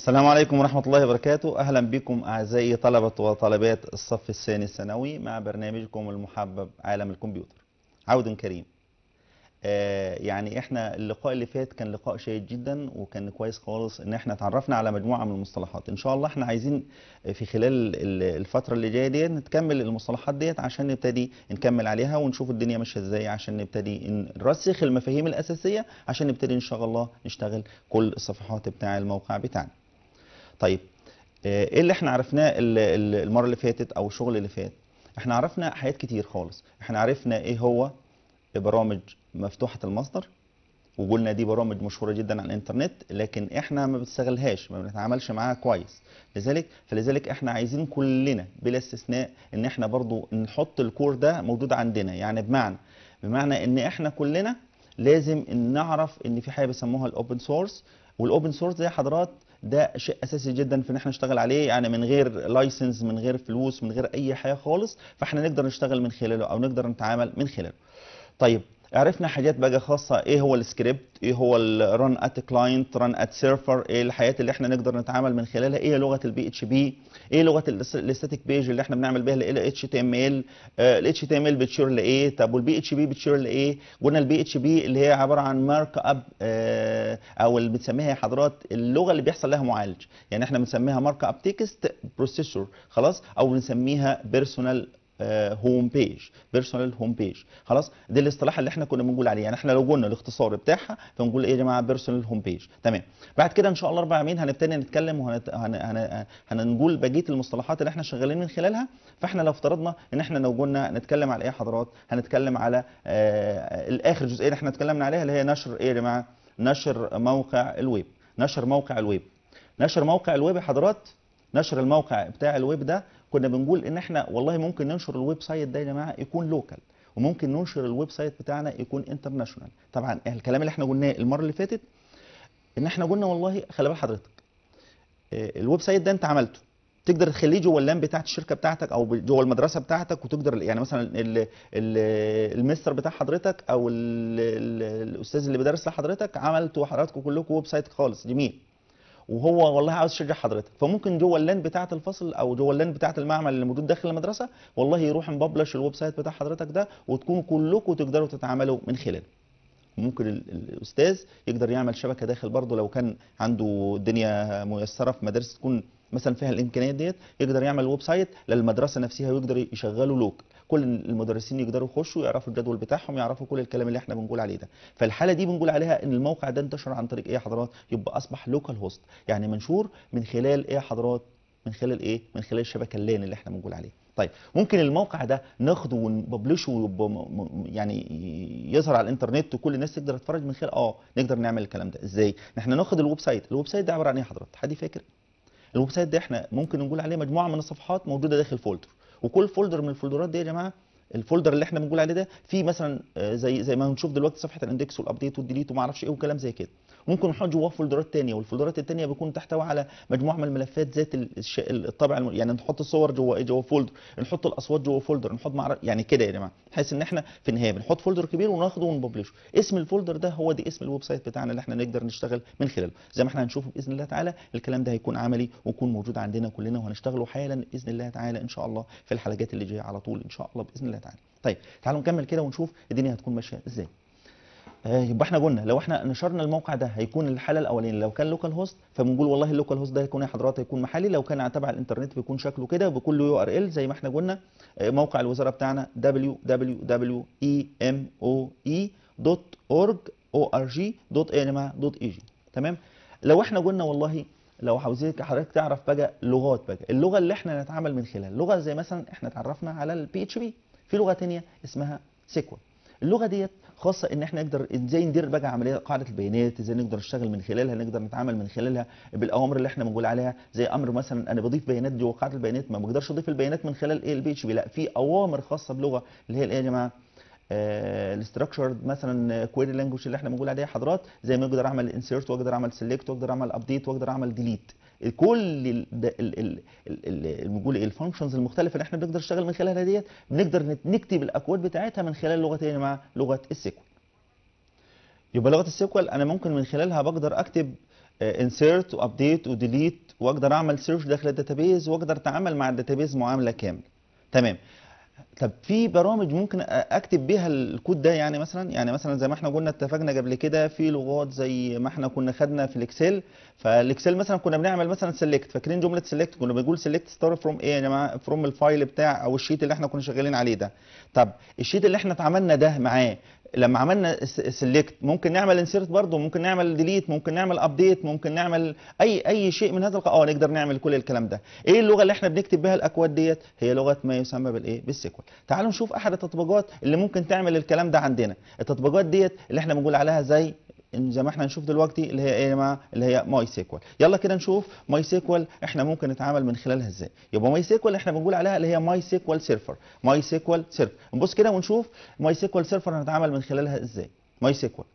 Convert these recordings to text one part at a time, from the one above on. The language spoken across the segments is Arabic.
السلام عليكم ورحمة الله وبركاته أهلا بكم أعزائي طلبة وطالبات الصف الثاني الثانوي مع برنامجكم المحبب عالم الكمبيوتر عود كريم آه يعني احنا اللقاء اللي فات كان لقاء شيق جدا وكان كويس خالص ان احنا اتعرفنا على مجموعه من المصطلحات ان شاء الله احنا عايزين في خلال الفتره اللي جايه ديت نتكمل المصطلحات ديت عشان نبتدي نكمل عليها ونشوف الدنيا ماشيه ازاي عشان نبتدي نرسخ المفاهيم الاساسيه عشان نبتدي ان شاء الله نشتغل كل الصفحات بتاع الموقع بتاعنا طيب آه، ايه اللي احنا عرفناه المره اللي فاتت او الشغل اللي فات احنا عرفنا حاجات كتير خالص احنا عرفنا ايه هو برامج مفتوحه المصدر وقلنا دي برامج مشهوره جدا على الانترنت لكن احنا ما بنستغلهاش ما بنتعاملش معاها كويس لذلك فلذلك احنا عايزين كلنا بلا استثناء ان احنا برضو نحط الكور ده موجود عندنا يعني بمعنى بمعنى ان احنا كلنا لازم نعرف ان في حاجه بيسموها الاوبن سورس والاوبن سورس زي حضرات ده شيء اساسي جدا في ان احنا نشتغل عليه يعني من غير لايسنس من غير فلوس من غير اي حاجه خالص فاحنا نقدر نشتغل من خلاله او نقدر نتعامل من خلاله طيب عرفنا حاجات بقى خاصه ايه هو السكريبت ايه هو الرن ات كلاينت رن ات سيرفر ايه الحاجات اللي احنا نقدر نتعامل من خلالها ايه لغه البي اتش بي ايه لغه الاستاتيك بيج اللي احنا بنعمل بيها الاتش اتش تي ام ال الاتش تي ام ال آه، بتشير لايه طب والبي اتش بي بتشير لايه قلنا البي اتش بي اللي هي عباره عن مارك اب اه او اللي بنسميها حضرات اللغه اللي بيحصل لها معالج يعني احنا بنسميها مارك اب تكست بروسيسور خلاص او بنسميها بيرسونال هوم بيج بيرسونال هوم بيج خلاص ده الاصطلاح اللي احنا كنا بنقول عليه يعني احنا لو قلنا الاختصار بتاعها فنقول ايه يا جماعه بيرسونال هوم بيج تمام بعد كده ان شاء الله اربع العالمين هنبتدي نتكلم هنقول بقيه المصطلحات اللي احنا شغالين من خلالها فاحنا لو افترضنا ان احنا لو قلنا نتكلم على ايه حضرات هنتكلم على آه الاخر جزئيه اللي احنا اتكلمنا عليها اللي هي نشر ايه يا جماعه نشر موقع الويب نشر موقع الويب نشر موقع الويب يا حضرات نشر الموقع بتاع الويب ده كنا بنقول ان احنا والله ممكن ننشر الويب سايت ده يا جماعه يكون لوكال وممكن ننشر الويب سايت بتاعنا يكون انترناشونال طبعا الكلام اللي احنا قلناه المره اللي فاتت ان احنا قلنا والله خلي بال حضرتك آه، الويب سايت ده انت عملته تقدر تخليه جوه اللام بتاعت الشركه بتاعتك او جوه المدرسه بتاعتك وتقدر يعني مثلا المستر بتاع حضرتك او الاستاذ اللي بيدرس لحضرتك عملتوا حضراتكم كلكم ويب سايت خالص جميل وهو والله عاوز يشجع حضرتك فممكن جوه اللان بتاعه الفصل او جوه اللان بتاعه المعمل اللي موجود داخل المدرسه والله يروح مببلش الويب سايت بتاع حضرتك ده وتكونوا كلكم تقدروا تتعاملوا من خلاله ممكن الاستاذ يقدر يعمل شبكه داخل برضه لو كان عنده الدنيا ميسره في مدارس تكون مثلا فيها الامكانيات ديت يقدر يعمل ويب سايت للمدرسه نفسها ويقدر يشغله لوك كل المدرسين يقدروا يخشوا يعرفوا الجدول بتاعهم يعرفوا كل الكلام اللي احنا بنقول عليه ده فالحاله دي بنقول عليها ان الموقع ده انتشر عن طريق ايه يا حضرات يبقى اصبح لوكال هوست يعني منشور من خلال ايه يا حضرات من خلال ايه من خلال الشبكه اللان اللي احنا بنقول عليه طيب ممكن الموقع ده ناخده ونببلشه ويبقى يعني يظهر على الانترنت وكل الناس تقدر تتفرج من خلال اه نقدر نعمل الكلام ده ازاي احنا ناخد الويب سايت الويب سايت ده عباره عن ايه يا حضرات حد فاكر الويب ده احنا ممكن نقول عليه مجموعه من الصفحات موجوده داخل فولدر وكل فولدر من الفولدرات دي يا جماعه الفولدر اللي احنا بنقول عليه ده فيه مثلا آه، زي زي ما هنشوف دلوقتي صفحه الاندكس والابديت والديليت وما اعرفش ايه وكلام زي كده ممكن نحط جواه فولدرات تانية والفولدرات التانية بيكون تحتوي على مجموعة من الملفات ذات الطابع الم... يعني نحط الصور جوا إيه، جوا فولدر نحط الاصوات جوا فولدر نحط مع يعني كده يا جماعه بحيث ان احنا في النهايه بنحط فولدر كبير وناخده ونببلش اسم الفولدر ده هو دي اسم الويب سايت بتاعنا اللي احنا نقدر نشتغل من خلاله زي ما احنا هنشوف باذن الله تعالى الكلام ده هيكون عملي ويكون موجود عندنا كلنا وهنشتغله حالا باذن الله تعالى ان شاء الله في الحلقات اللي جايه على طول ان شاء الله باذن الله تعالى طيب تعالوا نكمل كده ونشوف الدنيا هتكون ماشيه ازاي آه، يبقى احنا قلنا لو احنا نشرنا الموقع ده هيكون الحاله الاولانيه لو كان لوكال هوست فبنقول والله اللوكال هوست ده هيكون يا حضرات هيكون محلي لو كان تبع الانترنت بيكون شكله كده بكل يو ار ال زي ما احنا قلنا آه، موقع الوزاره بتاعنا www.emoe.org.org.anima.ag e تمام لو احنا قلنا والله لو عاوزين حضرتك تعرف بقى لغات بقى اللغه اللي احنا نتعامل من خلال لغه زي مثلا احنا اتعرفنا على البي اتش بي في لغه ثانيه اسمها سيكوال اللغه ديت خاصه ان احنا نقدر ازاي ندير بقى عمليه قاعده البيانات ازاي نقدر نشتغل من خلالها نقدر نتعامل من خلالها بالاوامر اللي احنا بنقول عليها زي امر مثلا انا بضيف بيانات جوه قاعده البيانات ما بقدرش اضيف البيانات من خلال ايه البي اتش بي لا في اوامر خاصه بلغه اللي هي الايه يا جماعه آه، الاستراكشرد مثلا كويري لانجوج اللي احنا بنقول عليها حضرات زي ما اقدر اعمل انسيرت واقدر اعمل سيلكت واقدر اعمل ابديت واقدر اعمل ديليت كل بنقول ايه الفانكشنز المختلفه اللي احنا بنقدر نشتغل من خلالها ديت بنقدر نكتب الاكواد بتاعتها من خلال لغه ثانيه مع لغه السيكوال يبقى لغه السيكوال انا ممكن من خلالها بقدر اكتب انسيرت آه، وابديت وديليت واقدر اعمل سيرش داخل الداتابيز واقدر اتعامل مع الداتابيز معامله كامله تمام طب في برامج ممكن اكتب بيها الكود ده يعني مثلا يعني مثلا زي ما احنا قلنا اتفقنا قبل كده في لغات زي ما احنا كنا خدنا في الاكسل فالاكسل مثلا كنا بنعمل مثلا سيلكت فاكرين جمله سيلكت كنا بنقول سيلكت ستار فروم ايه يا جماعه فروم الفايل بتاع او الشيت اللي احنا كنا شغالين عليه ده طب الشيت اللي احنا اتعاملنا ده معاه لما عملنا سيلكت ممكن نعمل انسيرت برضه ممكن نعمل ديليت ممكن نعمل ابديت ممكن نعمل اي اي شيء من هذا القبيل اه نقدر نعمل كل الكلام ده ايه اللغه اللي احنا بنكتب بها الاكواد ديت هي لغه ما يسمى بالايه بالسيكوال تعالوا نشوف احد التطبيقات اللي ممكن تعمل الكلام ده عندنا التطبيقات ديت اللي احنا بنقول عليها زي زي ما احنا هنشوف دلوقتي اللي هي ايه يا جماعه اللي هي ماي سيكوال يلا كده نشوف ماي سيكوال احنا ممكن نتعامل من خلالها ازاي يبقى ماي سيكوال احنا بنقول عليها اللي هي ماي سيكوال سيرفر ماي سيكوال سيرفر نبص كده ونشوف ماي سيكوال سيرفر هنتعامل من خلالها ازاي ماي سيكوال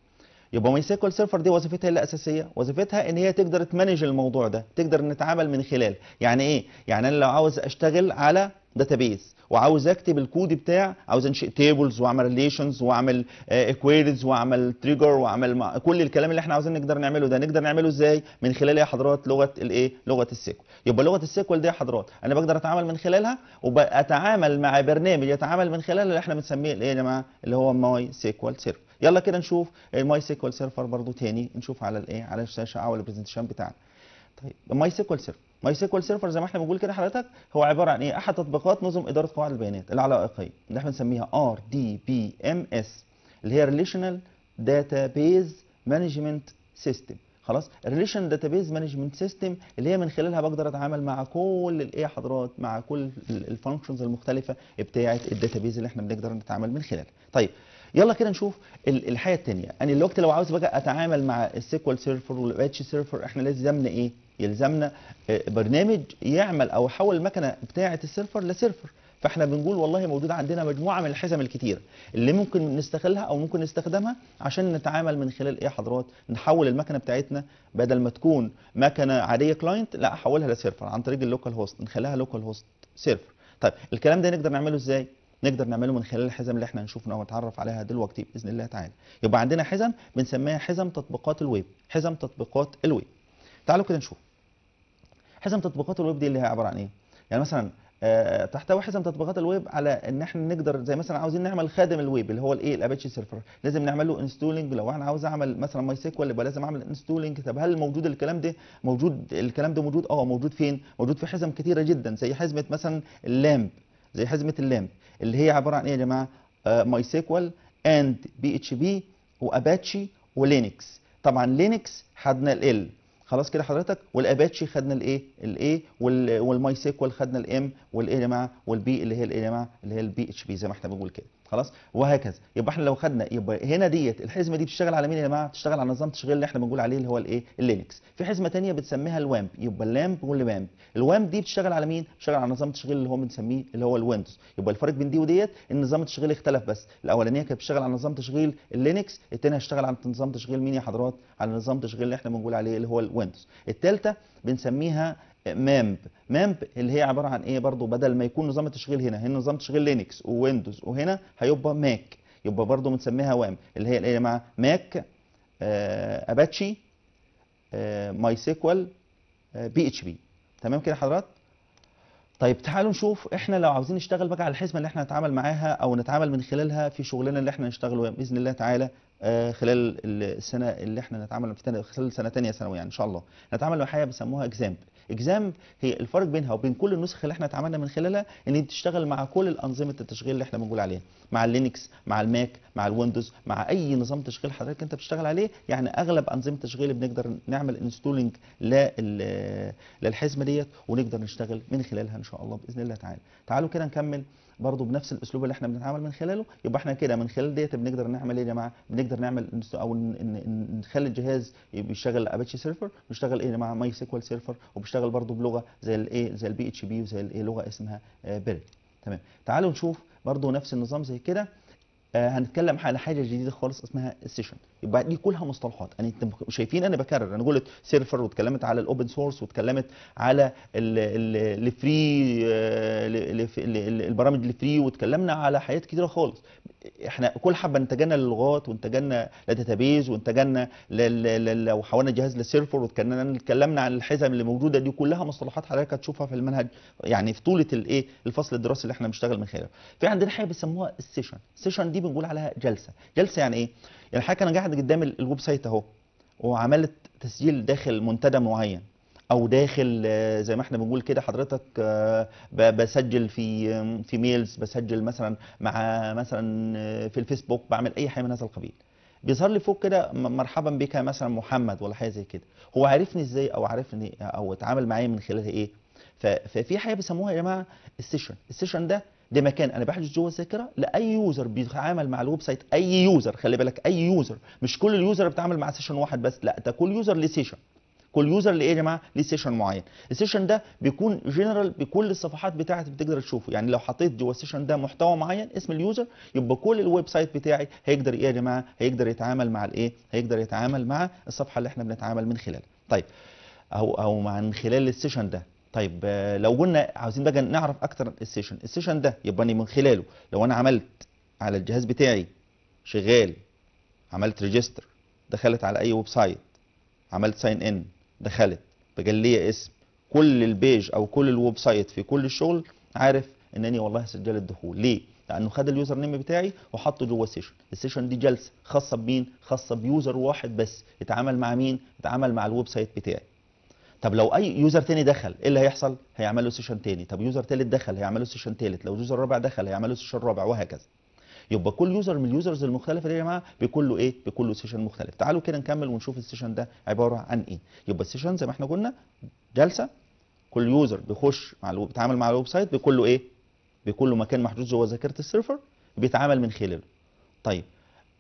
يبقى ماي سيكوال سيرفر دي وظيفتها الاساسيه وظيفتها ان هي تقدر تمانج الموضوع ده تقدر نتعامل من خلاله يعني ايه يعني انا لو عاوز اشتغل على داتابيس وعاوز اكتب الكود بتاع عاوز انشئ تيبلز واعمل ريليشنز واعمل كويريز آه، واعمل تريجر واعمل مع... كل الكلام اللي احنا عاوزين نقدر نعمله ده نقدر نعمله ازاي من خلال يا ايه حضرات لغه الايه لغه السيكوال يبقى لغه السيكوال دي يا حضرات انا بقدر اتعامل من خلالها واتعامل مع برنامج يتعامل من خلال اللي احنا بنسميه الايه يا جماعه اللي هو ماي سيكوال سيرفر يلا كده نشوف الماي سيكوال سيرفر برضو تاني نشوف على الايه على الشاشه او البرزنتيشن بتاعنا طيب ماي سيكوال سيرفر ماي سيكوال سيرفر زي ما احنا بنقول كده حضرتك هو عباره عن ايه احد تطبيقات نظم اداره قواعد البيانات العلائقيه اللي احنا بنسميها ار دي بي ام اس اللي هي ريليشنال داتا بيز مانجمنت سيستم خلاص داتا بيز مانجمنت سيستم اللي هي من خلالها بقدر اتعامل مع كل الايه حضرات مع كل الفانكشنز المختلفه بتاعه الداتا بيز اللي احنا بنقدر نتعامل من خلالها طيب يلا كده نشوف الحاجه الثانيه انا الوقت لو عاوز بقى اتعامل مع السيكوال سيرفر والاتش سيرفر احنا لازمنا ايه يلزمنا آه، برنامج يعمل او يحول المكنه بتاعه السيرفر لسيرفر فاحنا بنقول والله موجود عندنا مجموعه من الحزم الكتير اللي ممكن نستغلها او ممكن نستخدمها عشان نتعامل من خلال ايه حضرات نحول المكنه بتاعتنا بدل ما تكون مكنه عاديه كلاينت لا احولها لسيرفر عن طريق اللوكال هوست نخليها لوكال هوست سيرفر طيب الكلام ده نقدر نعمله ازاي نقدر نعمله من خلال الحزم اللي احنا هنشوف او نتعرف عليها دلوقتي باذن الله تعالى يبقى عندنا حزم بنسميها حزم تطبيقات الويب حزم تطبيقات الويب تعالوا كده نشوف حزم تطبيقات الويب دي اللي هي عباره عن ايه يعني مثلا آه، تحتوي حزم تطبيقات الويب على ان احنا نقدر زي مثلا عاوزين نعمل خادم الويب اللي هو الايه الاباتشي سيرفر لازم نعمل له انستولنج لو انا عاوز اعمل مثلا ماي سيكوال يبقى لازم اعمل انستولنج طب هل موجود الكلام ده موجود الكلام ده موجود اه موجود فين موجود في حزم كتيره جدا زي حزمه مثلا اللامب زي حزمه اللامب اللي هي عباره عن ايه يا جماعه ماي سيكوال اند بي اتش بي واباتشي ولينكس طبعا لينكس خدنا ال خلاص كده حضرتك والاباتشي خدنا الايه الاي والماي سيكوال خدنا الام والايه يا جماعه والبي اللي هي الايه يا جماعه اللي هي البي اتش بي زي ما احنا بنقول كده خلاص وهكذا يبقى احنا لو خدنا يبقى هنا ديت الحزمه دي بتشتغل على مين يا جماعه بتشتغل على نظام تشغيل اللي احنا بنقول عليه اللي هو الايه اللينكس في حزمه ثانيه بنسميها الوامب يبقى اللامب والوامب الوامب دي بتشتغل على مين بتشتغل على نظام تشغيل اللي هو بنسميه اللي هو الويندوز يبقى الفرق بين دي وديت ان نظام التشغيل اختلف بس الاولانيه كانت بتشتغل على نظام تشغيل اللينكس الثانيه هتشتغل على نظام تشغيل مين يا حضرات على نظام تشغيل اللي احنا بنقول عليه اللي هو الويندوز الثالثه بنسميها مامب مامب اللي هي عباره عن ايه برضو بدل ما يكون نظام التشغيل هنا هنا نظام تشغيل لينكس وويندوز وهنا هيبقى ماك يبقى برضو بنسميها وام اللي هي الايه يا جماعه ماك آه اباتشي آه ماي سيكوال آه بي اتش بي تمام كده حضرات طيب تعالوا نشوف احنا لو عاوزين نشتغل بقى على الحزمه اللي احنا هنتعامل معاها او نتعامل من خلالها في شغلنا اللي احنا هنشتغله يعني باذن الله تعالى آه، خلال السنه اللي احنا نتعامل في خلال سنه ثانيه ثانوي يعني ان شاء الله نتعامل مع حاجه بيسموها اكزامبل اكزام هي الفرق بينها وبين كل النسخ اللي احنا اتعاملنا من خلالها ان هي بتشتغل مع كل الانظمه التشغيل اللي احنا بنقول عليها مع اللينكس مع الماك مع الويندوز مع اي نظام تشغيل حضرتك انت بتشتغل عليه يعني اغلب انظمه التشغيل بنقدر نعمل انستولينج للحزمه ديت ونقدر نشتغل من خلالها ان شاء الله باذن الله تعالى تعالوا كده نكمل برضه بنفس الاسلوب اللي احنا بنتعامل من خلاله يبقى احنا كده من خلال ديت بنقدر نعمل ايه يا جماعه بنقدر نعمل او نخلي الجهاز بيشتغل اباتشي سيرفر بيشتغل ايه يا جماعه ماي سيكوال سيرفر وبيشتغل برضه بلغه زي الايه زي البي اتش بي وزي الايه لغه اسمها بيرل آه، تمام تعالوا نشوف برضه نفس النظام زي كده آه، هنتكلم على حاجه جديده خالص اسمها السيشن يبقى دي كلها مصطلحات انا انت شايفين انا بكرر انا قلت سيرفر واتكلمت على الاوبن سورس واتكلمت على الفري آه، البرامج الفري واتكلمنا على حاجات كتيره خالص احنا كل حبه انتجنا للغات وانتجنا لداتابيز وانتجنا لو جهاز للسيرفر واتكلمنا عن الحزم اللي موجوده دي كلها مصطلحات حضرتك هتشوفها في المنهج يعني في طوله الايه الفصل الدراسي اللي احنا بنشتغل من خلاله في عندنا حاجه بيسموها السيشن السيشن دي بنقول عليها جلسه جلسه يعني ايه يعني حضرتك انا قاعد قدام الويب سايت اهو وعملت تسجيل داخل منتدى معين او داخل آه، زي ما احنا بنقول كده حضرتك آه، بسجل في آه، في ميلز بسجل مثلا مع مثلا في الفيسبوك بعمل اي حاجه من هذا القبيل بيظهر لي فوق كده مرحبا بك مثلا محمد ولا حاجه زي كده هو عارفني ازاي او عارفني او اتعامل معايا من خلال ايه ففي حاجه بيسموها يا جماعه السيشن السيشن ده ده مكان انا بحجز جوه الذاكره لاي يوزر بيتعامل مع الويب سايت اي يوزر خلي بالك اي يوزر مش كل اليوزر بتعامل مع سيشن واحد بس لا ده كل يوزر ليه سيشن كل يوزر ليه يا جماعه ليه سيشن معين السيشن ده بيكون جنرال بكل الصفحات بتاعتي بتقدر تشوفه يعني لو حطيت جوه السيشن ده محتوى معين اسم اليوزر يبقى كل الويب سايت بتاعي هيقدر ايه يا جماعه هيقدر يتعامل مع الايه هيقدر يتعامل مع الصفحه اللي احنا بنتعامل من خلالها طيب او او من خلال السيشن ده طيب آه، لو قلنا عاوزين بقى نعرف اكتر السيشن السيشن ده يبقى أنا من خلاله لو انا عملت على الجهاز بتاعي شغال عملت ريجستر دخلت على اي ويب سايت عملت ساين ان دخلت لي اسم كل البيج او كل الويب سايت في كل الشغل عارف انني والله سجلت دخول ليه لانه خد اليوزر نيم بتاعي وحطه جوه السيشن السيشن دي جلسه خاصه بمين خاصه بيوزر واحد بس اتعامل مع مين اتعامل مع الويب سايت بتاعي طب لو اي يوزر تاني دخل ايه اللي هيحصل هيعمل له سيشن تاني طب يوزر تالت دخل هيعمل له سيشن تالت لو يوزر رابع دخل هيعمل له سيشن رابع وهكذا يبقى كل يوزر من اليوزرز المختلفه دي يا جماعه بكل ايه بكل سيشن مختلف تعالوا كده نكمل ونشوف السيشن ده عباره عن ايه يبقى السيشن زي ما احنا قلنا جلسه كل يوزر بيخش مع بيتعامل مع الويب سايت بكل ايه بكل مكان محجوز جوه ذاكره السيرفر بيتعامل من خلاله طيب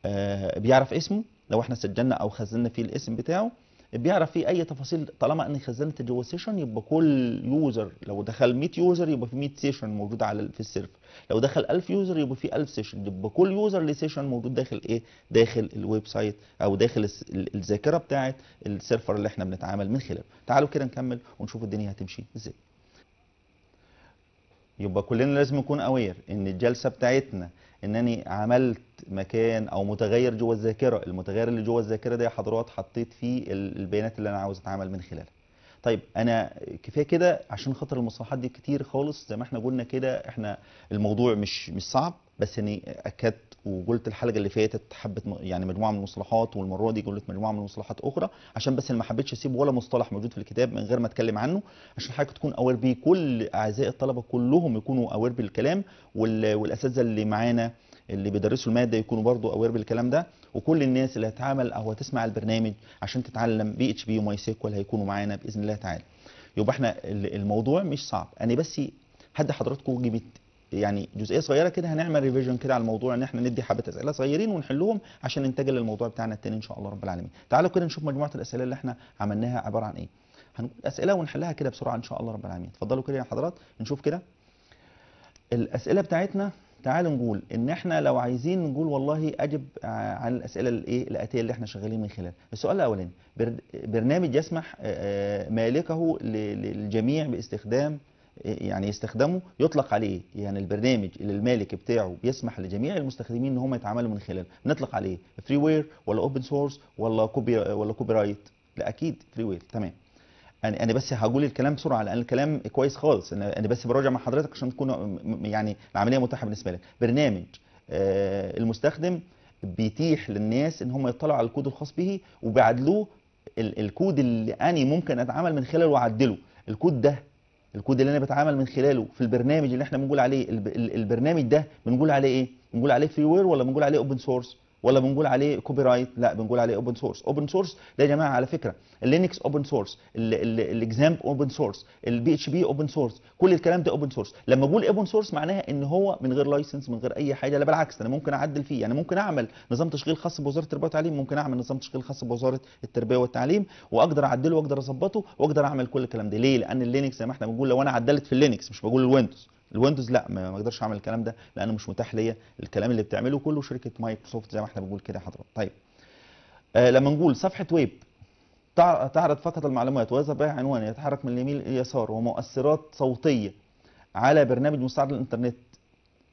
آه بيعرف اسمه لو احنا سجلنا او خزنا فيه الاسم بتاعه بيعرف فيه اي تفاصيل طالما ان خزانه جوه سيشن يبقى كل يوزر لو دخل 100 يوزر يبقى في 100 سيشن موجوده على في السيرفر لو دخل 1000 يوزر يبقى في 1000 سيشن يبقى كل يوزر لسيشن موجود داخل ايه داخل الويب سايت او داخل الذاكره بتاعه السيرفر اللي احنا بنتعامل من خلاله تعالوا كده نكمل ونشوف الدنيا هتمشي ازاي يبقى كلنا لازم نكون اوير ان الجلسه بتاعتنا انني عملت مكان او متغير جوه الذاكره المتغير اللي جوه الذاكره ده يا حضرات حطيت فيه البيانات اللي انا عاوز اتعامل من خلالها طيب انا كفايه كده عشان خاطر المصطلحات دي كتير خالص زي ما احنا قلنا كده احنا الموضوع مش مش صعب بس اني اكدت وقلت الحلقه اللي فاتت حبه يعني مجموعه من المصطلحات والمره دي قلت مجموعه من المصطلحات اخرى عشان بس ما حبيتش اسيب ولا مصطلح موجود في الكتاب من غير ما اتكلم عنه عشان حضرتك تكون اوير بيه كل اعزائي الطلبه كلهم يكونوا اوير بالكلام والاساتذه اللي معانا اللي بيدرسوا الماده يكونوا برضو اوير بالكلام ده وكل الناس اللي هتعمل او هتسمع البرنامج عشان تتعلم بي اتش بي وماي سيكوال هيكونوا معانا باذن الله تعالى يبقى احنا الموضوع مش صعب انا بس هدي حضراتكم جبت يعني جزئيه صغيره كده هنعمل ريفيجن كده على الموضوع ان احنا ندي حبه اسئله صغيرين ونحلهم عشان ننتقل للموضوع بتاعنا التاني ان شاء الله رب العالمين تعالوا كده نشوف مجموعه الاسئله اللي احنا عملناها عباره عن ايه هنقول اسئله ونحلها كده بسرعه ان شاء الله رب العالمين اتفضلوا كده يا حضرات نشوف كده الاسئله بتاعتنا تعالوا نقول ان احنا لو عايزين نقول والله اجب آه، عن الاسئله الايه الاتيه اللي احنا شغالين من خلالها السؤال الاولاني برنامج يسمح آه، آه، مالكه للجميع باستخدام يعني يستخدمه يطلق عليه يعني البرنامج اللي المالك بتاعه بيسمح لجميع المستخدمين ان هم يتعاملوا من خلاله نطلق عليه فري وير ولا اوبن سورس ولا كوبي ولا كوبي رايت لا اكيد فري وير تمام انا انا بس هقول الكلام بسرعه لان الكلام كويس خالص انا بس براجع مع حضرتك عشان تكون يعني العمليه متاحه بالنسبه لك برنامج آه، المستخدم بيتيح للناس ان هم يطلعوا على الكود الخاص به وبيعدلوه الكود اللي اني ممكن اتعامل من خلاله واعدله الكود ده الكود اللي انا بتعامل من خلاله في البرنامج اللي احنا بنقول عليه البرنامج ده بنقول عليه ايه بنقول عليه فري وير ولا بنقول عليه اوبن سورس ولا بنقول عليه كوبي رايت لا بنقول عليه اوبن سورس اوبن سورس ده يا جماعه على فكره اللينكس اوبن سورس الاكزامب اوبن سورس البي اتش بي اوبن سورس كل الكلام ده اوبن سورس لما بقول اوبن سورس معناها ان هو من غير لايسنس من غير اي حاجه لا بالعكس انا ممكن اعدل فيه انا يعني ممكن اعمل نظام تشغيل خاص بوزاره التربيه والتعليم ممكن اعمل نظام تشغيل خاص بوزاره التربيه والتعليم واقدر اعدله واقدر اظبطه واقدر اعمل كل الكلام ده ليه لان اللينكس زي ما احنا بنقول لو انا عدلت في اللينكس مش بقول الويندوز الويندوز لا ما اقدرش اعمل الكلام ده لانه مش متاح ليا الكلام اللي بتعمله كله شركه مايكروسوفت زي ما احنا بنقول كده حضرتك طيب آه لما نقول صفحه ويب تعرض فقط المعلومات ويظهر عنوان يتحرك من اليمين لليسار ومؤثرات صوتيه على برنامج مساعد الانترنت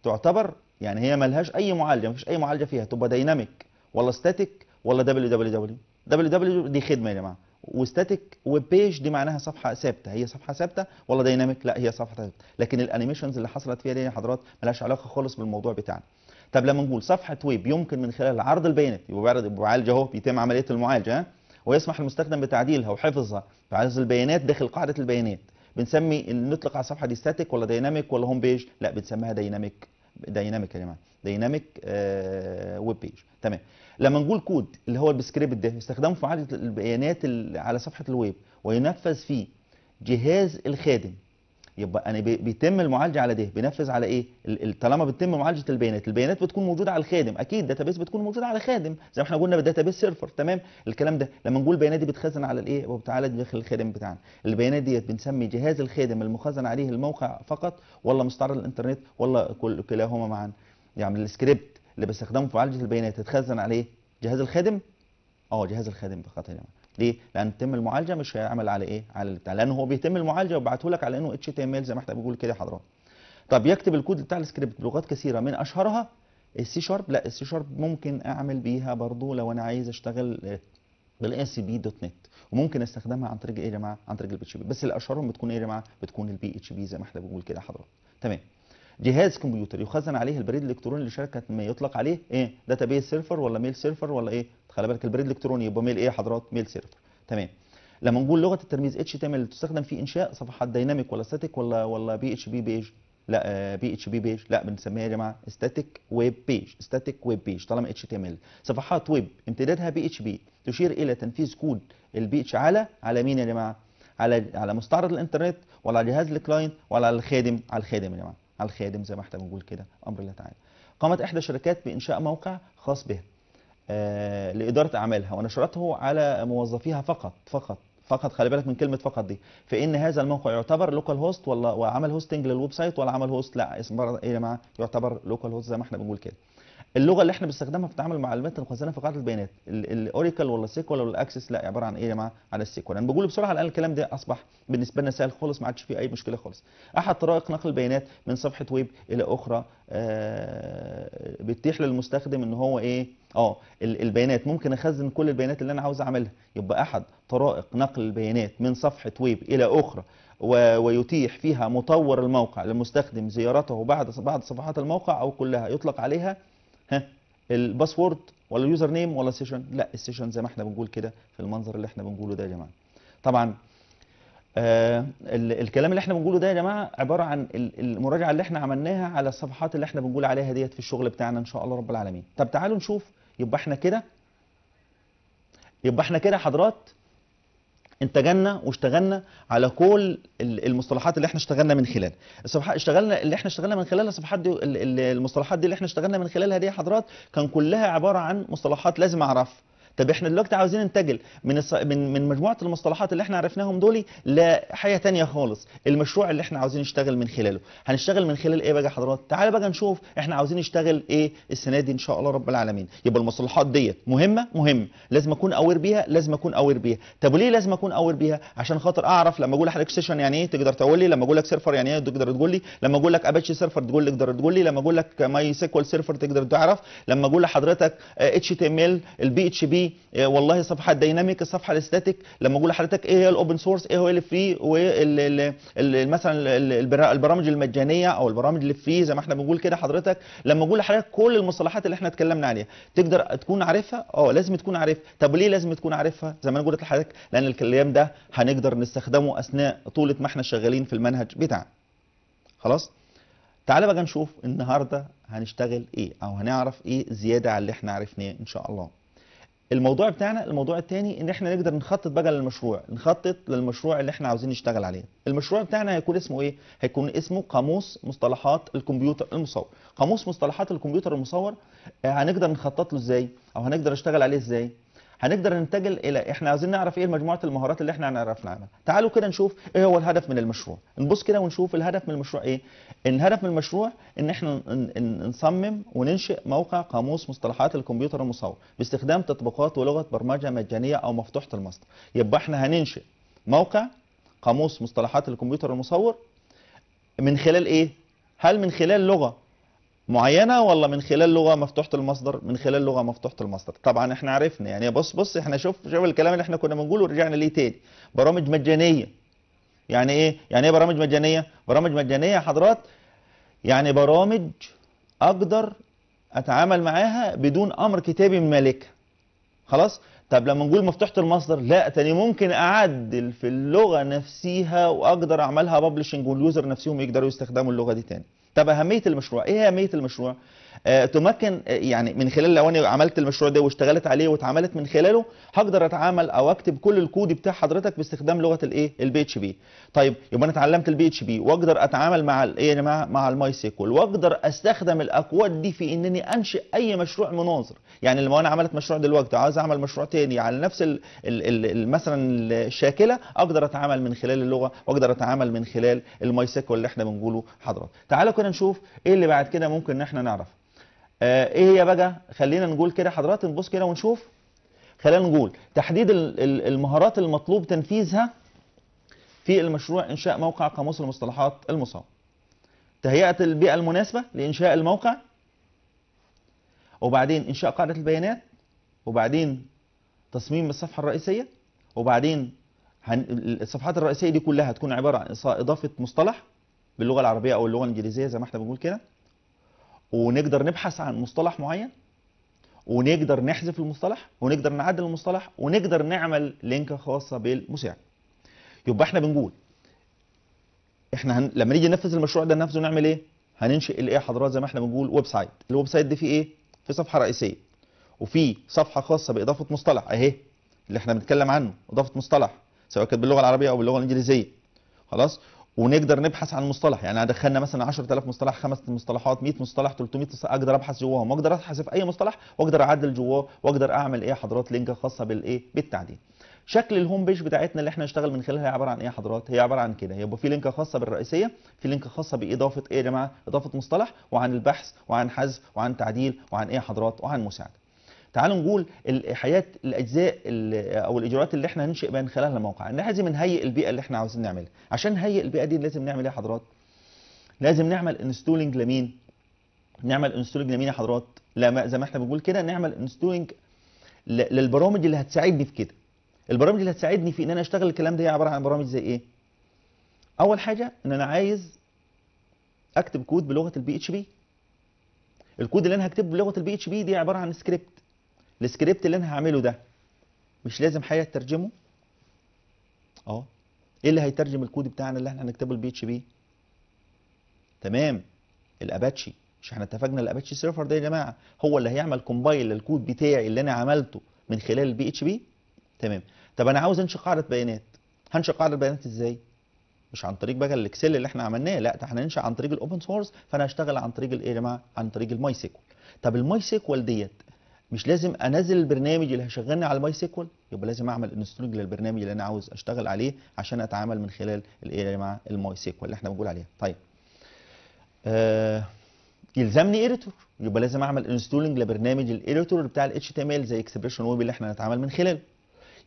تعتبر يعني هي ملهاش اي معالجه مفيش اي معالجه فيها تبقى دايناميك ولا ستاتيك ولا دبليو دبليو دبليو دبليو دبليو دي خدمه يا جماعه وستاتيك ويب بيج دي معناها صفحه ثابته هي صفحه ثابته ولا دايناميك لا هي صفحه ثابته لكن الانيميشنز اللي حصلت فيها دي يا حضرات ملهاش علاقه خالص بالموضوع بتاعنا طب لما نقول صفحه ويب يمكن من خلال عرض البيانات يبقى بعرض معالج اهو بيتم عمليه المعالجه ويسمح المستخدم بتعديلها وحفظها في البيانات داخل قاعده البيانات بنسمي نطلق على الصفحه دي ستاتيك ولا دايناميك ولا هوم بيج لا بنسميها دايناميك دايناميك يا جماعه دايناميك ويب بيج تمام لما نقول كود اللي هو السكريبت ده يستخدمه في عرض البيانات على صفحه الويب وينفذ فيه جهاز الخادم يبقى انا يعني بيتم المعالجه على ده بينفذ على ايه طالما بتتم معالجه البيانات البيانات بتكون موجوده على الخادم اكيد داتابيس بتكون موجوده على الخادم زي ما احنا قلنا بالداتابيس سيرفر تمام الكلام ده لما نقول البيانات دي بتخزن على الايه وبتعالج داخل الخادم بتاعنا البيانات ديت بنسمي جهاز الخادم المخزن عليه الموقع فقط ولا مستعرض الانترنت ولا كل كلاهما معا يعني السكريبت اللي بستخدمه في معالجه البيانات تتخزن عليه جهاز الخادم اه جهاز الخادم فقط جماعه ليه؟ لان تم المعالجه مش هيعمل على ايه؟ على لان هو بيتم المعالجه وبعته لك على انه اتش تي ام ال زي ما احنا بنقول كده حضرتك. طب يكتب الكود بتاع السكريبت بلغات كثيره من اشهرها السي شارب لا السي شارب ممكن اعمل بيها برضو لو انا عايز اشتغل بالاي سي بي دوت نت وممكن استخدمها عن طريق ايه يا جماعه؟ عن طريق البي اتش بي بس اللي اشهرهم بتكون ايه يا جماعه؟ بتكون البي اتش بي زي ما احنا بنقول كده حضرتك. تمام. جهاز كمبيوتر يخزن عليه البريد الالكتروني لشركه ما يطلق عليه ايه داتابيس سيرفر ولا ميل سيرفر ولا ايه خلي بالك البريد الالكتروني يبقى ميل ايه يا حضرات ميل سيرفر تمام لما نقول لغه الترميز اتش تي ام ال تستخدم في انشاء صفحات دايناميك ولا ستاتيك ولا ولا بي اتش بي بيج لا آه، بي اتش بي بيج لا بنسميها يا جماعه ستاتيك ويب بيج ستاتيك ويب بيج طالما اتش تي ام ال صفحات ويب امتدادها بي اتش بي تشير الى تنفيذ كود البي اتش على على مين يا جماعه على على مستعرض الانترنت ولا على جهاز الكلاينت ولا على الخادم على الخادم يا جماعه على الخادم زي ما احنا بنقول كده امر الله تعالى قامت احدى الشركات بانشاء موقع خاص بها آه، لاداره اعمالها ونشرته على موظفيها فقط فقط فقط خلي بالك من كلمه فقط دي فان هذا الموقع يعتبر لوكال هوست ولا وعمل هوستنج للويب سايت ولا عمل هوست لا اسم ايه يا جماعه يعتبر لوكال هوست زي ما احنا بنقول كده اللغه اللي احنا بنستخدمها في التعامل مع المعلومات المخزنه في قاعده البيانات الاوريكل ولا السيكوال ولا الاكسس لا عباره عن ايه يا جماعه على السيكوال انا بقول بسرعه الان الكلام ده اصبح بالنسبه لنا سهل خالص ما عادش فيه اي مشكله خالص احد طرائق نقل البيانات من صفحه ويب الى اخرى آه بتتيح للمستخدم ان هو ايه اه البيانات ممكن اخزن كل البيانات اللي انا عاوز اعملها يبقى احد طرائق نقل البيانات من صفحه ويب الى اخرى ويتيح فيها مطور الموقع للمستخدم زيارته بعد بعض صفحات الموقع او كلها يطلق عليها الباسورد ولا اليوزر نيم ولا السيشن لا السيشن زي ما احنا بنقول كده في المنظر اللي احنا بنقوله ده يا جماعه طبعا آه الكلام اللي احنا بنقوله ده يا جماعه عباره عن المراجعه اللي احنا عملناها على الصفحات اللي احنا بنقول عليها ديت في الشغل بتاعنا ان شاء الله رب العالمين طب تعالوا نشوف يبقى احنا كده يبقى احنا كده حضرات انتجنا واشتغلنا على كل المصطلحات اللي احنا اشتغلنا من خلالها الصفحات اشتغلنا اللي احنا اشتغلنا من خلالها الصفحات دي المصطلحات دي اللي احنا اشتغلنا من خلالها دي يا حضرات كان كلها عباره عن مصطلحات لازم اعرفها طب احنا دلوقتي عاوزين ننتقل من الص... من من مجموعه المصطلحات اللي احنا عرفناهم دول لحاجه ثانيه خالص المشروع اللي احنا عاوزين نشتغل من خلاله هنشتغل من خلال ايه بقى حضرات تعالى بقى نشوف احنا عاوزين نشتغل ايه السنه دي ان شاء الله رب العالمين يبقى المصطلحات ديت مهمه مهم لازم اكون اوير بيها لازم اكون اوير بيها طب وليه لازم اكون اوير بيها عشان خاطر اعرف لما اقول لحضرتك سيشن يعني ايه تقدر تقول لي لما اقول لك سيرفر يعني ايه تقدر تقول لي لما اقول لك اباتشي سيرفر تقول لي تقدر تقول لي لما اقول لك ماي سيكوال سيرفر تقدر تعرف لما اقول لحضرتك اتش تي ام ال البي اتش بي إيه، والله صفحه دايناميك الصفحه الاستاتيك لما اقول لحضرتك ايه هي الاوبن سورس ايه هو الفري ومثلا البرامج المجانيه او البرامج اللي فري زي ما احنا بنقول كده حضرتك لما اقول لحضرتك كل المصطلحات اللي احنا اتكلمنا عليها تقدر تكون عارفها اه لازم تكون عارفها طب ليه لازم تكون عارفها زي ما انا قلت لحضرتك لان الكلام ده هنقدر نستخدمه اثناء طوله ما احنا شغالين في المنهج بتاعنا خلاص تعالى بقى نشوف النهارده هنشتغل ايه او هنعرف ايه زياده على اللي احنا عرفناه ان شاء الله الموضوع بتاعنا الموضوع الثاني ان احنا نقدر نخطط بقى للمشروع نخطط للمشروع اللي احنا عاوزين نشتغل عليه المشروع بتاعنا هيكون اسمه ايه هيكون اسمه قاموس مصطلحات الكمبيوتر المصور قاموس مصطلحات الكمبيوتر المصور آه، هنقدر نخطط له ازاي او هنقدر نشتغل عليه ازاي هنقدر ننتقل الى احنا عايزين نعرف ايه مجموعه المهارات اللي احنا هنعرف نعملها تعالوا كده نشوف ايه هو الهدف من المشروع نبص كده ونشوف الهدف من المشروع ايه الهدف من المشروع ان احنا نصمم وننشئ موقع قاموس مصطلحات الكمبيوتر المصور باستخدام تطبيقات ولغه برمجه مجانيه او مفتوحه المصدر يبقى احنا هننشئ موقع قاموس مصطلحات الكمبيوتر المصور من خلال ايه هل من خلال لغه معينة ولا من خلال لغة مفتوحة المصدر من خلال لغة مفتوحة المصدر طبعا احنا عرفنا يعني بص بص احنا شوف شوف الكلام اللي احنا كنا بنقوله ورجعنا ليه تاني برامج مجانية يعني ايه يعني ايه برامج مجانية برامج مجانية يا حضرات يعني برامج اقدر اتعامل معاها بدون امر كتابي من مالكها خلاص طب لما نقول مفتوحة المصدر لا تاني ممكن اعدل في اللغة نفسيها واقدر اعملها ببلشنج واليوزر نفسهم يقدروا يستخدموا اللغة دي تاني طب اهميه المشروع ايه هي اهميه المشروع آه، تمكن آه، يعني من خلال لو انا عملت المشروع ده واشتغلت عليه واتعملت من خلاله هقدر اتعامل او اكتب كل الكود بتاع حضرتك باستخدام لغه الايه البي اتش بي طيب يبقى انا اتعلمت البي اتش بي واقدر اتعامل مع الايه يا جماعه مع الماي سيكول واقدر استخدم الاكواد دي في انني انشئ اي مشروع مناظر يعني لما انا عملت مشروع دلوقتي عايز اعمل مشروع تاني على نفس الـ الـ الـ مثلا الشاكله اقدر اتعامل من خلال اللغه واقدر اتعامل من خلال الماي سيكول اللي احنا بنقوله حضرتك تعالوا كده نشوف ايه اللي بعد كده ممكن ان احنا نعرفه آه، ايه هي بقى خلينا نقول كده حضرات نبص كده ونشوف خلينا نقول تحديد المهارات المطلوب تنفيذها في المشروع انشاء موقع قاموس المصطلحات المصاب تهيئه البيئه المناسبه لانشاء الموقع وبعدين انشاء قاعده البيانات وبعدين تصميم الصفحه الرئيسيه وبعدين الصفحات الرئيسيه دي كلها هتكون عباره عن اضافه مصطلح باللغه العربيه او اللغه الانجليزيه زي ما احنا بنقول كده ونقدر نبحث عن مصطلح معين ونقدر نحذف المصطلح ونقدر نعدل المصطلح ونقدر نعمل لينكة خاصة بالمساعد يبقى احنا بنقول احنا هن... لما نيجي ننفذ المشروع ده ننفذه نعمل ايه هننشئ الايه حضرات زي ما احنا بنقول ويب سايت الويب سايت دي فيه ايه في صفحه رئيسيه وفي صفحه خاصه باضافه مصطلح اهي اللي احنا بنتكلم عنه اضافه مصطلح سواء كانت باللغه العربيه او باللغه الانجليزيه خلاص ونقدر نبحث عن مصطلح يعني دخلنا مثلا 10000 مصطلح خمس مصطلحات 100 مصطلح 300 اقدر ابحث جواهم واقدر ابحث في اي مصطلح واقدر اعدل جواه واقدر اعمل ايه حضرات لينك خاصه بالايه بالتعديل شكل الهوم بيج بتاعتنا اللي احنا نشتغل من خلالها عباره عن ايه يا حضرات هي عباره عن كده يبقى في لينك خاصه بالرئيسيه في لينك خاصه باضافه ايه يا جماعه اضافه مصطلح وعن البحث وعن حذف وعن تعديل وعن ايه يا حضرات وعن مساعده تعالوا نقول الحياه الاجزاء او الاجراءات اللي احنا هننشئ من خلالها الموقع لازم نهيئ البيئه اللي احنا عاوزين نعملها عشان نهيئ البيئه دي لازم نعمل ايه يا حضرات لازم نعمل انستولينج لمين نعمل انستولينج لمين يا حضرات لا زي ما احنا بنقول كده نعمل انستولينج للبرامج اللي هتساعدني في كده البرامج اللي هتساعدني في ان انا اشتغل الكلام ده هي عباره عن برامج زي ايه اول حاجه ان انا عايز اكتب كود بلغه البي اتش بي الكود اللي انا هكتبه بلغه البي اتش بي دي عباره عن سكريبت السكريبت اللي انا هعمله ده مش لازم حاجه تترجمه اه ايه اللي هيترجم الكود بتاعنا اللي احنا هنكتبه البي اتش بي تمام الاباتشي مش احنا اتفقنا الاباتشي سيرفر ده يا جماعه هو اللي هيعمل كومبايل للكود بتاعي اللي انا عملته من خلال البي اتش بي تمام طب انا عاوز انشئ قاعده بيانات هنشئ قاعده بيانات ازاي مش عن طريق بقى الاكسل اللي احنا عملناه لا ده احنا هننشئ عن طريق الاوبن سورس فانا هشتغل عن طريق الايه يا جماعه عن طريق الماي سيكوال طب الماي سيكوال ديت مش لازم انزل البرنامج اللي هيشغلني على الماي سيكوال يبقى لازم اعمل انستولنج للبرنامج اللي انا عاوز اشتغل عليه عشان اتعامل من خلال الايه مع الماي سيكوال اللي احنا بنقول عليها طيب آه يلزمني اريتور يبقى لازم اعمل انستولنج لبرنامج الاريتور بتاع الاتش تي ام ال زي اكسبريشن ويب اللي احنا هنتعامل من خلاله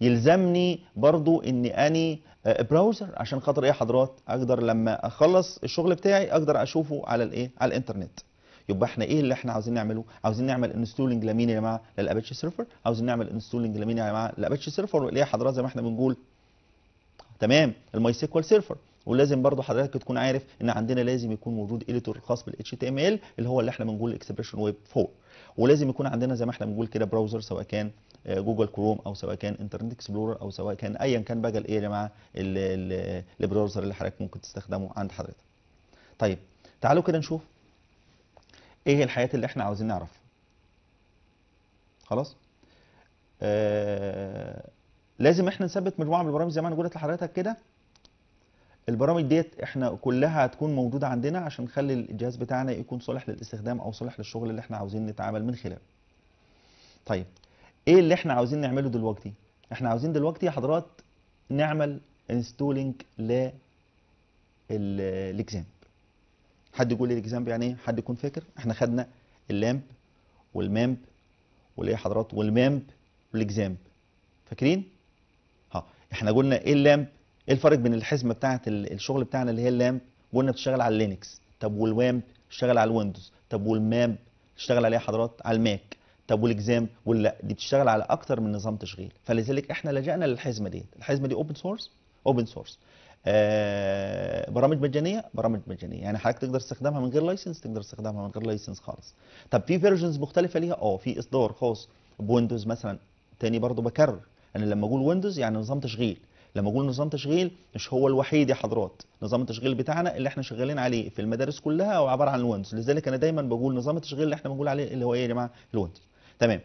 يلزمني برضو اني اني براوزر آه، عشان خاطر ايه حضرات اقدر لما اخلص الشغل بتاعي اقدر اشوفه على الايه على الانترنت يبقى احنا ايه اللي احنا عاوزين نعمله عاوزين نعمل انستولنج لمين يا جماعه للاباتشي سيرفر عاوزين نعمل انستولنج لمين يا جماعه للاباتشي سيرفر هي حضرتك زي ما احنا بنقول تمام الماي سيكوال سيرفر ولازم برضو حضرتك تكون عارف ان عندنا لازم يكون موجود اديتور خاص بال HTML اللي هو اللي احنا بنقول اكسبريشن ويب 4 ولازم يكون عندنا زي ما احنا بنقول كده براوزر سواء كان جوجل آه، كروم او سواء كان انترنت اكسبلورر او سواء كان ايا كان بقى الايه يا جماعه البراوزر اللي حضرتك ممكن تستخدمه عند حضرتك. طيب تعالوا كده نشوف ايه الحياه اللي احنا عاوزين نعرفها خلاص آه لازم احنا نثبت مجموعه من البرامج زي ما انا قلت لحضرتك كده البرامج ديت احنا كلها هتكون موجوده عندنا عشان نخلي الجهاز بتاعنا يكون صالح للاستخدام او صالح للشغل اللي احنا عاوزين نتعامل من خلاله طيب ايه اللي احنا عاوزين نعمله دلوقتي احنا عاوزين دلوقتي يا حضرات نعمل انستولينج للاكزام حد يقول لي الاكزامبل يعني ايه حد يكون فاكر احنا خدنا اللامب والمامب والايه حضرات والمامب والاكزامب فاكرين ها آه. احنا قلنا ايه اللامب ايه الفرق بين الحزمه بتاعه الشغل بتاعنا اللي هي اللامب قلنا بتشتغل على لينكس طب والوامب بتشتغل على الويندوز طب والمامب بتشتغل عليها إيه حضرات على الماك طب والاكزامب ولا دي بتشتغل على اكتر من نظام تشغيل فلذلك احنا لجأنا للحزمه ديت الحزمه دي اوبن سورس اوبن سورس آه، برامج مجانيه برامج مجانيه يعني حضرتك تقدر تستخدمها من غير لايسنس تقدر تستخدمها من غير لايسنس خالص طب في فيرجنز مختلفه ليها اه في اصدار خاص بويندوز مثلا تاني برضو بكرر انا لما اقول ويندوز يعني نظام تشغيل لما اقول نظام تشغيل مش هو الوحيد يا حضرات نظام التشغيل بتاعنا اللي احنا شغالين عليه في المدارس كلها هو عباره عن الويندوز لذلك انا دايما بقول نظام التشغيل اللي احنا بنقول عليه اللي هو ايه يا جماعه الويندوز تمام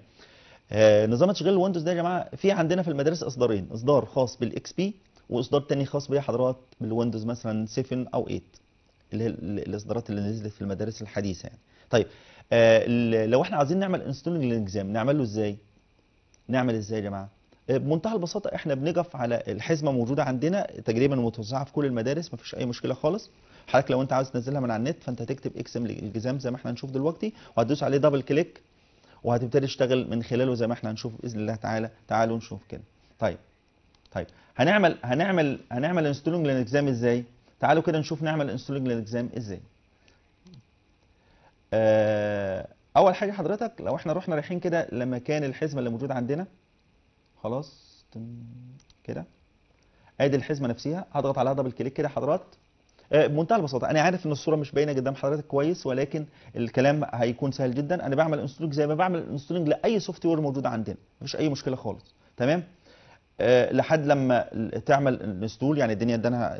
آه نظام تشغيل الويندوز ده يا جماعه في عندنا في المدارس اصدارين اصدار خاص بالاكس بي واصدار تاني خاص بيا حضرات بالويندوز مثلا 7 او 8 اللي هي الاصدارات اللي نزلت في المدارس الحديثه يعني طيب آه لو احنا عايزين نعمل انستولنج للاكزام نعمل له ازاي نعمل ازاي يا جماعه آه، بمنتهى البساطه احنا بنقف على الحزمه موجوده عندنا تقريبا متوزعه في كل المدارس ما فيش اي مشكله خالص حضرتك لو انت عاوز تنزلها من على النت فانت هتكتب ام الجزام زي ما احنا هنشوف دلوقتي وهتدوس عليه دبل كليك وهتبتدي تشتغل من خلاله زي ما احنا هنشوف باذن الله تعالى تعالوا نشوف كده طيب طيب هنعمل هنعمل هنعمل انستولينج للاكزام ازاي تعالوا كده نشوف نعمل انستولينج للاكزام ازاي آه، اول حاجه حضرتك لو احنا رحنا رايحين كده لمكان الحزمه اللي موجوده عندنا خلاص كده ادي الحزمه نفسها هضغط عليها دبل كليك كده حضرات آه، بمنتهى البساطه انا عارف ان الصوره مش باينه قدام حضرتك كويس ولكن الكلام هيكون سهل جدا انا بعمل انستولينج زي ما بعمل انستولينج لاي سوفت وير موجود عندنا مفيش اي مشكله خالص تمام آه، لحد لما تعمل انستول يعني الدنيا ادانا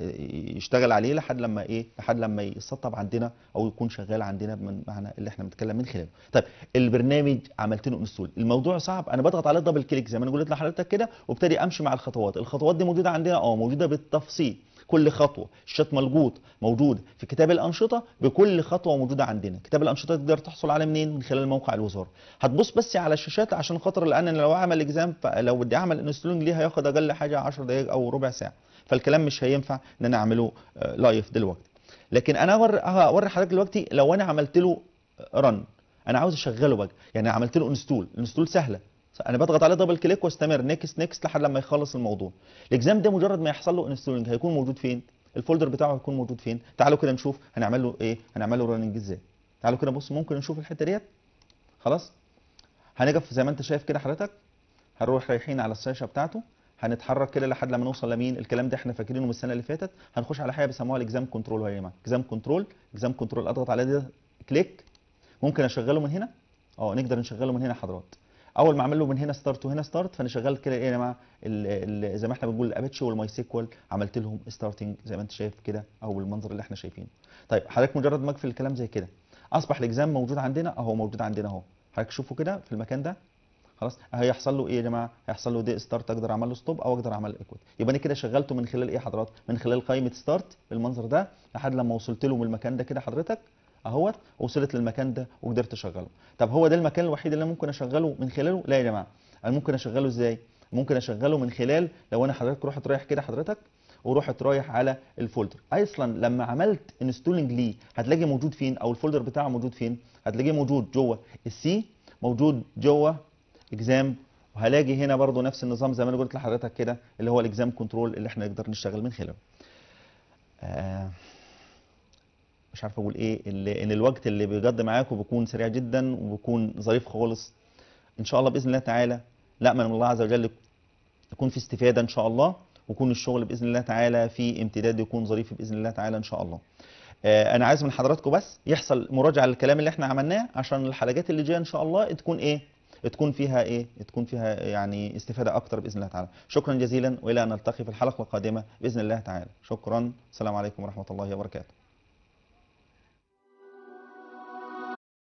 يشتغل عليه لحد لما ايه لحد لما يسطب عندنا او يكون شغال عندنا بمعنى اللي احنا بنتكلم من خلاله طيب البرنامج عملت له انستول الموضوع صعب انا بضغط عليه دبل كليك زي ما انا قلت لحضرتك كده وابتدي امشي مع الخطوات الخطوات دي موجوده عندنا اه موجوده بالتفصيل كل خطوه الشات ملقوط موجود في كتاب الانشطه بكل خطوه موجوده عندنا كتاب الانشطه تقدر تحصل عليه منين من خلال موقع الوزاره هتبص بس على الشاشات عشان خاطر لان انا لو اعمل اكزام لو بدي اعمل انستولينج ليه هياخد اقل حاجه 10 دقائق او ربع ساعه فالكلام مش هينفع ان انا اعمله لايف آه، دلوقتي لكن انا أه، اوري حضرتك دلوقتي لو انا عملت له رن انا عاوز اشغله بقى يعني عملت له انستول انستول سهله انا بضغط عليه دبل كليك واستمر نيكست نيكست لحد لما يخلص الموضوع الاكزام ده مجرد ما يحصل له انستولينج هيكون موجود فين الفولدر بتاعه هيكون موجود فين تعالوا كده نشوف هنعمل له ايه هنعمل له راننج ازاي تعالوا كده بص ممكن نشوف الحته ديت خلاص هنقف زي ما انت شايف كده حضرتك هنروح رايحين على الشاشه بتاعته هنتحرك كده لحد لما نوصل لمين الكلام ده احنا فاكرينه من السنه اللي فاتت هنخش على حاجه بيسموها الاكزام كنترول وهي معاك اكزام كنترول اكزام كنترول اضغط على ده كليك ممكن اشغله من هنا اه نقدر نشغله من هنا حضرات اول ما اعمل له من هنا ستارت وهنا ستارت فانا شغال كده ايه يا جماعه زي ما احنا بنقول الاباتشي والماي سيكوال عملت لهم ستارتنج زي ما انت شايف كده او بالمنظر اللي احنا شايفينه طيب حضرتك مجرد ما اقفل الكلام زي كده اصبح الاكزام موجود عندنا اهو موجود عندنا اهو حضرتك شوفوا كده في المكان ده خلاص هيحصل له ايه يا جماعه هيحصل له دي ستارت اقدر اعمل له ستوب او اقدر اعمل ايكوت يبقى انا كده شغلته من خلال ايه حضرات من خلال قائمه ستارت بالمنظر ده لحد لما وصلت له من المكان ده كده حضرتك اهوت وصلت للمكان ده وقدرت اشغله طب هو ده المكان الوحيد اللي ممكن اشغله من خلاله لا يا جماعه انا ممكن اشغله ازاي ممكن اشغله من خلال لو انا حضرتك رحت رايح كده حضرتك ورحت رايح على الفولدر اصلا لما عملت انستولنج ليه هتلاقي موجود فين او الفولدر بتاعه موجود فين هتلاقيه موجود جوه السي موجود جوه اكزام وهلاقي هنا برضو نفس النظام زي ما انا قلت لحضرتك كده اللي هو الاكزام كنترول اللي احنا نقدر نشتغل من خلاله آه مش عارف اقول ايه اللي ان الوقت اللي بيجد معاكم بيكون سريع جدا وبيكون ظريف خالص ان شاء الله باذن الله تعالى لا من الله عز وجل يكون في استفاده ان شاء الله ويكون الشغل باذن الله تعالى في امتداد يكون ظريف باذن الله تعالى ان شاء الله آه، انا عايز من حضراتكم بس يحصل مراجعه للكلام اللي احنا عملناه عشان الحلقات اللي جايه ان شاء الله تكون ايه تكون فيها ايه تكون فيها يعني استفاده اكتر باذن الله تعالى شكرا جزيلا والى ان نلتقي في الحلقه القادمه باذن الله تعالى شكرا السلام عليكم ورحمه الله وبركاته